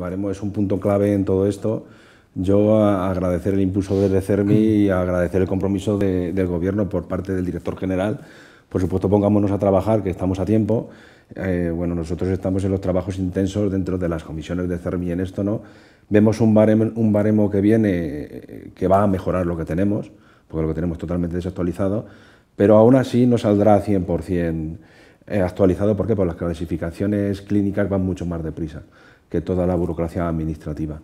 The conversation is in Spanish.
Baremo es un punto clave en todo esto. Yo agradecer el impulso desde CERMI y agradecer el compromiso del Gobierno por parte del director general. Por supuesto, pongámonos a trabajar, que estamos a tiempo. Eh, bueno, nosotros estamos en los trabajos intensos dentro de las comisiones de CERMI en esto, ¿no? Vemos un baremo, que viene eh, que va a mejorar lo que tenemos, porque lo que tenemos totalmente desactualizado, pero aún así no saldrá 100% eh, actualizado. ¿Por Porque las clasificaciones clínicas van mucho más deprisa que toda la burocracia administrativa.